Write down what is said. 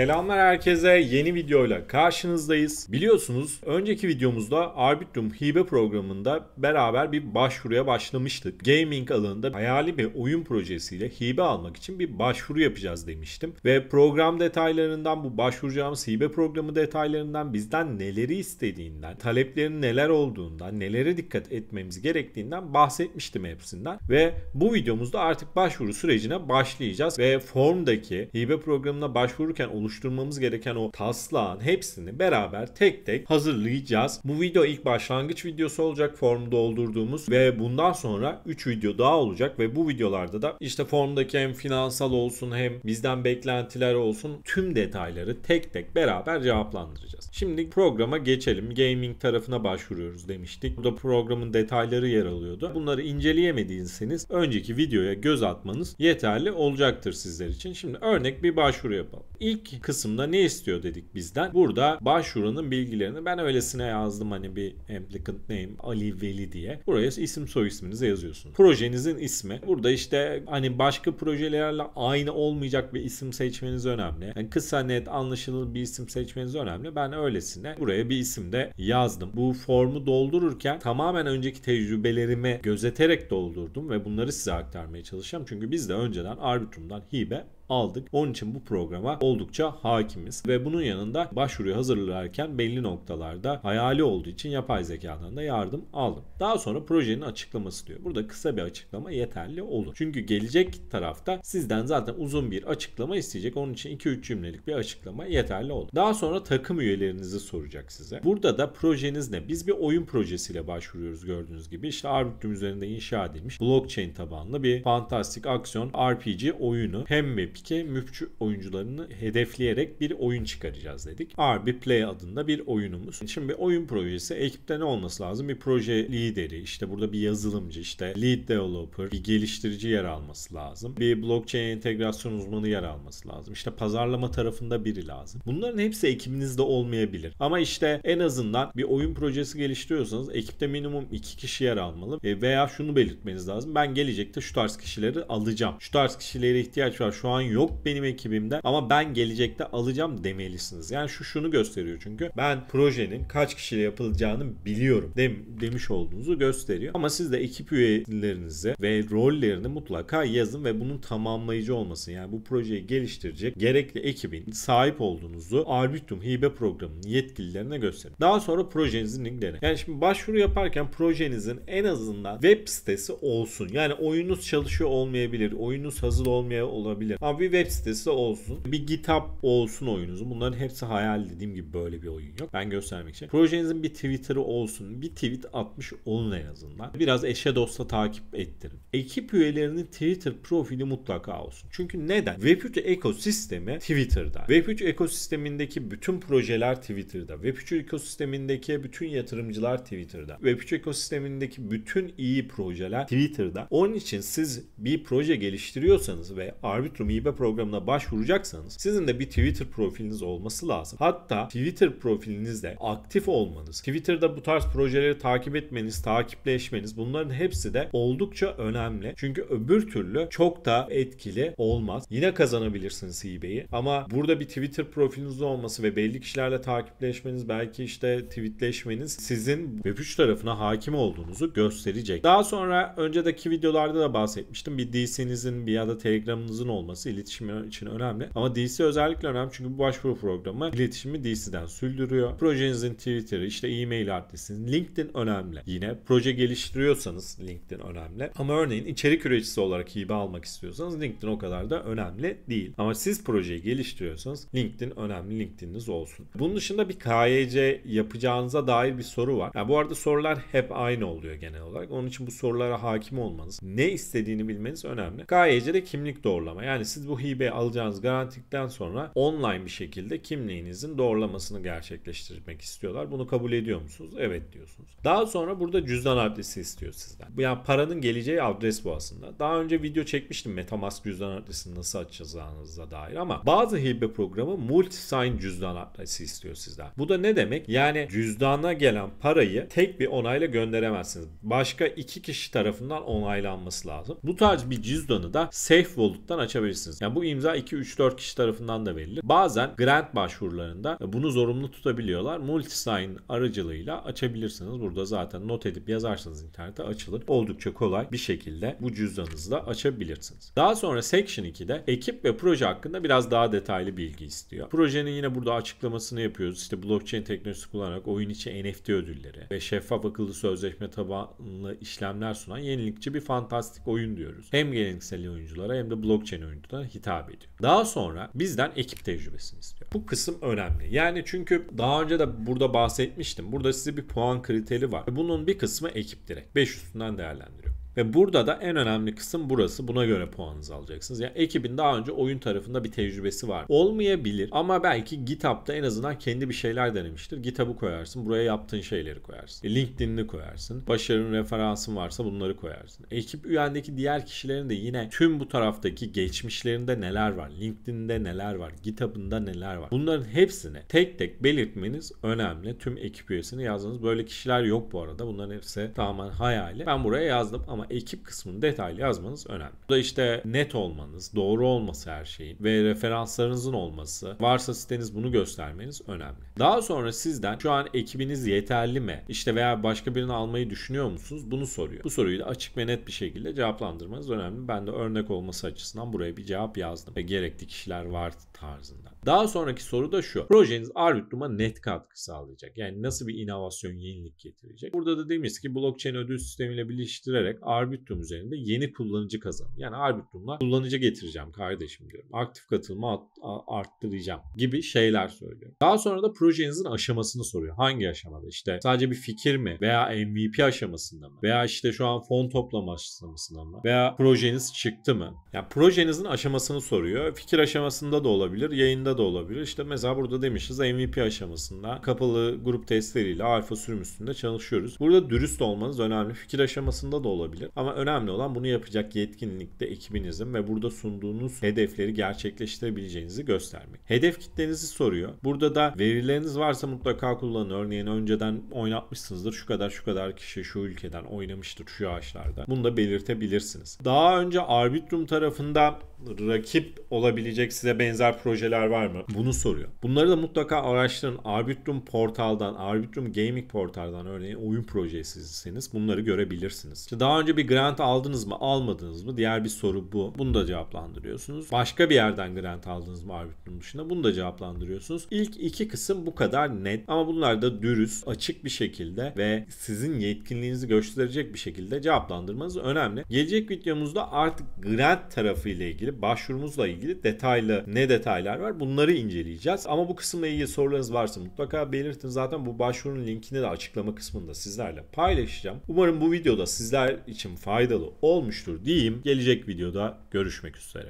Selamlar herkese yeni videoyla karşınızdayız. Biliyorsunuz önceki videomuzda Arbitrum hibe programında beraber bir başvuruya başlamıştık. Gaming alanında hayali bir oyun projesiyle hibe almak için bir başvuru yapacağız demiştim. Ve program detaylarından bu başvuracağımız hibe programı detaylarından bizden neleri istediğinden, taleplerin neler olduğundan, nelere dikkat etmemiz gerektiğinden bahsetmiştim hepsinden. Ve bu videomuzda artık başvuru sürecine başlayacağız ve formdaki hibe programına başvururken oluşturulan oluşturmamız gereken o taslağın hepsini beraber tek tek hazırlayacağız. Bu video ilk başlangıç videosu olacak formu doldurduğumuz ve bundan sonra 3 video daha olacak ve bu videolarda da işte formdaki hem finansal olsun hem bizden beklentiler olsun tüm detayları tek tek beraber cevaplandıracağız. Şimdi programa geçelim. Gaming tarafına başvuruyoruz demiştik. Burada programın detayları yer alıyordu. Bunları inceleyemediyseniz önceki videoya göz atmanız yeterli olacaktır sizler için. Şimdi örnek bir başvuru yapalım. İlk kısımda ne istiyor dedik bizden. Burada başvuranın bilgilerini ben öylesine yazdım hani bir applicant name Ali Veli diye. Buraya isim soy isminizi yazıyorsunuz. Projenizin ismi. Burada işte hani başka projelerle aynı olmayacak bir isim seçmeniz önemli. Yani kısa net anlaşılır bir isim seçmeniz önemli. Ben öylesine buraya bir isim de yazdım. Bu formu doldururken tamamen önceki tecrübelerimi gözeterek doldurdum ve bunları size aktarmaya çalışacağım. Çünkü biz de önceden Arbitrum'dan hibe aldık. Onun için bu programa oldukça hakimiz ve bunun yanında başvuruyu hazırlarken belli noktalarda hayali olduğu için yapay zekadan da yardım aldım. Daha sonra projenin açıklaması diyor. Burada kısa bir açıklama yeterli olur. Çünkü gelecek tarafta sizden zaten uzun bir açıklama isteyecek. Onun için 2-3 cümlelik bir açıklama yeterli olur. Daha sonra takım üyelerinizi soracak size. Burada da projeniz ne? Biz bir oyun projesiyle başvuruyoruz gördüğünüz gibi. İşte Arbitrum üzerinde inşa edilmiş blockchain tabanlı bir fantastik aksiyon RPG oyunu. Hem web Pike müpçü oyuncularını hedefleyerek bir oyun çıkaracağız dedik. Arbi Play adında bir oyunumuz. Şimdi bir oyun projesi ekipte ne olması lazım? Bir proje lideri, işte burada bir yazılımcı, işte lead developer, bir geliştirici yer alması lazım. Bir blockchain entegrasyon uzmanı yer alması lazım. İşte pazarlama tarafında biri lazım. Bunların hepsi ekibinizde olmayabilir. Ama işte en azından bir oyun projesi geliştiriyorsanız ekipte minimum iki kişi yer almalı. E veya şunu belirtmeniz lazım. Ben gelecekte şu tarz kişileri alacağım. Şu tarz kişilere ihtiyaç var. Şu an yok benim ekibimde ama ben gelecekte alacağım demelisiniz. Yani şu şunu gösteriyor çünkü ben projenin kaç kişiyle yapılacağını biliyorum dem demiş olduğunuzu gösteriyor. Ama siz de ekip üyelerinizi ve rollerini mutlaka yazın ve bunun tamamlayıcı olmasın. Yani bu projeyi geliştirecek gerekli ekibin sahip olduğunuzu Arbitrum hibe programının yetkililerine gösterin. Daha sonra projenizin linklerini. Yani şimdi başvuru yaparken projenizin en azından web sitesi olsun. Yani oyunuz çalışıyor olmayabilir. Oyunuz hazır olmaya olabilir. Ama ama bir web sitesi olsun. Bir GitHub olsun oyunuzun. Bunların hepsi hayal dediğim gibi böyle bir oyun yok. Ben göstermek için. Projenizin bir Twitter'ı olsun. Bir tweet atmış olun en azından. Biraz eşe dosta takip ettirin. Ekip üyelerinin Twitter profili mutlaka olsun. Çünkü neden? Web3 ekosistemi Twitter'da. Web3 ekosistemindeki bütün projeler Twitter'da. Web3 ekosistemindeki bütün yatırımcılar Twitter'da. Web3 ekosistemindeki bütün iyi projeler Twitter'da. Onun için siz bir proje geliştiriyorsanız ve Arbitrum iyi hibe programına başvuracaksanız sizin de bir Twitter profiliniz olması lazım. Hatta Twitter profilinizde aktif olmanız, Twitter'da bu tarz projeleri takip etmeniz, takipleşmeniz bunların hepsi de oldukça önemli. Çünkü öbür türlü çok da etkili olmaz. Yine kazanabilirsiniz hibeyi ama burada bir Twitter profiliniz olması ve belli kişilerle takipleşmeniz, belki işte tweetleşmeniz sizin Web3 tarafına hakim olduğunuzu gösterecek. Daha sonra önceki videolarda da bahsetmiştim. Bir DC'nizin bir ya da Telegram'ınızın olması olması iletişim için önemli. Ama DC özellikle önemli çünkü bu başvuru programı iletişimi DC'den sürdürüyor. Projenizin Twitter'ı, işte e-mail adresiniz, LinkedIn önemli. Yine proje geliştiriyorsanız LinkedIn önemli. Ama örneğin içerik üreticisi olarak hibe almak istiyorsanız LinkedIn o kadar da önemli değil. Ama siz projeyi geliştiriyorsanız LinkedIn önemli, LinkedIn'iniz olsun. Bunun dışında bir KYC yapacağınıza dair bir soru var. Yani bu arada sorular hep aynı oluyor genel olarak. Onun için bu sorulara hakim olmanız, ne istediğini bilmeniz önemli. KYC'de kimlik doğrulama. Yani siz siz bu hibe alacağınız garantikten sonra online bir şekilde kimliğinizin doğrulamasını gerçekleştirmek istiyorlar. Bunu kabul ediyor musunuz? Evet diyorsunuz. Daha sonra burada cüzdan adresi istiyor sizden. Yani paranın geleceği adres bu aslında. Daha önce video çekmiştim Metamask cüzdan adresini nasıl açacağınıza dair ama bazı hibe programı multi-sign cüzdan adresi istiyor sizden. Bu da ne demek? Yani cüzdana gelen parayı tek bir onayla gönderemezsiniz. Başka iki kişi tarafından onaylanması lazım. Bu tarz bir cüzdanı da Safe Wallet'tan açabilirsiniz yetersiz. Yani bu imza 2-3-4 kişi tarafından da verilir. Bazen grant başvurularında bunu zorunlu tutabiliyorlar. Multisign aracılığıyla açabilirsiniz. Burada zaten not edip yazarsanız internete açılır. Oldukça kolay bir şekilde bu cüzdanınızla açabilirsiniz. Daha sonra Section 2'de ekip ve proje hakkında biraz daha detaylı bilgi istiyor. Projenin yine burada açıklamasını yapıyoruz. İşte blockchain teknolojisi kullanarak oyun içi NFT ödülleri ve şeffaf akıllı sözleşme tabanlı işlemler sunan yenilikçi bir fantastik oyun diyoruz. Hem geleneksel oyunculara hem de blockchain oyunculara grubuna hitap ediyor. Daha sonra bizden ekip tecrübesini istiyor. Bu kısım önemli. Yani çünkü daha önce de burada bahsetmiştim. Burada size bir puan kriteri var. Bunun bir kısmı ekip direkt. 5 üstünden değerlendiriyor. Ve burada da en önemli kısım burası. Buna göre puanınızı alacaksınız. Yani ekibin daha önce oyun tarafında bir tecrübesi var. Olmayabilir ama belki GitHub'da en azından kendi bir şeyler denemiştir. GitHub'ı koyarsın. Buraya yaptığın şeyleri koyarsın. E, LinkedIn'ini koyarsın. Başarının referansın varsa bunları koyarsın. Ekip üyendeki diğer kişilerin de yine tüm bu taraftaki geçmişlerinde neler var? LinkedIn'de neler var? GitHub'ında neler var? Bunların hepsini tek tek belirtmeniz önemli. Tüm ekip üyesini yazdınız. Böyle kişiler yok bu arada. Bunların hepsi tamamen hayali. Ben buraya yazdım ama ama ekip kısmını detaylı yazmanız önemli. Bu da işte net olmanız, doğru olması her şeyin ve referanslarınızın olması, varsa siteniz bunu göstermeniz önemli. Daha sonra sizden şu an ekibiniz yeterli mi? İşte veya başka birini almayı düşünüyor musunuz? Bunu soruyor. Bu soruyu da açık ve net bir şekilde cevaplandırmanız önemli. Ben de örnek olması açısından buraya bir cevap yazdım. Ve gerekli kişiler var tarzında. Daha sonraki soru da şu. Projeniz Arbitrum'a net katkı sağlayacak. Yani nasıl bir inovasyon, yenilik getirecek? Burada da demiş ki blockchain ödül sistemiyle birleştirerek Arbitrum üzerinde yeni kullanıcı kazan. Yani Arbitrum'la kullanıcı getireceğim kardeşim diyorum. Aktif katılma arttıracağım gibi şeyler söylüyor. Daha sonra da projenizin aşamasını soruyor. Hangi aşamada? İşte sadece bir fikir mi? Veya MVP aşamasında mı? Veya işte şu an fon toplama aşamasında mı? Veya projeniz çıktı mı? Yani projenizin aşamasını soruyor. Fikir aşamasında da olabilir, yayında da olabilir. İşte mesela burada demişiz MVP aşamasında kapalı grup testleriyle alfa sürüm üstünde çalışıyoruz. Burada dürüst olmanız önemli. Fikir aşamasında da olabilir olabilir. Ama önemli olan bunu yapacak yetkinlikte ekibinizin ve burada sunduğunuz hedefleri gerçekleştirebileceğinizi göstermek. Hedef kitlenizi soruyor. Burada da verileriniz varsa mutlaka kullanın. Örneğin önceden oynatmışsınızdır. Şu kadar şu kadar kişi şu ülkeden oynamıştır şu yaşlarda. Bunu da belirtebilirsiniz. Daha önce Arbitrum tarafında rakip olabilecek size benzer projeler var mı? Bunu soruyor. Bunları da mutlaka araştırın. Arbitrum portaldan, Arbitrum Gaming portaldan örneğin oyun projesiyseniz bunları görebilirsiniz. İşte daha önce bir grant aldınız mı, almadınız mı? Diğer bir soru bu. Bunu da cevaplandırıyorsunuz. Başka bir yerden grant aldınız mı Arbitrum dışında? Bunu da cevaplandırıyorsunuz. İlk iki kısım bu kadar net ama bunlar da dürüst, açık bir şekilde ve sizin yetkinliğinizi gösterecek bir şekilde cevaplandırmanız önemli. Gelecek videomuzda artık grant tarafı ile ilgili ilgili, başvurumuzla ilgili detaylı ne detaylar var bunları inceleyeceğiz. Ama bu kısımla ilgili sorularınız varsa mutlaka belirtin. Zaten bu başvurunun linkini de açıklama kısmında sizlerle paylaşacağım. Umarım bu videoda sizler için faydalı olmuştur diyeyim. Gelecek videoda görüşmek üzere.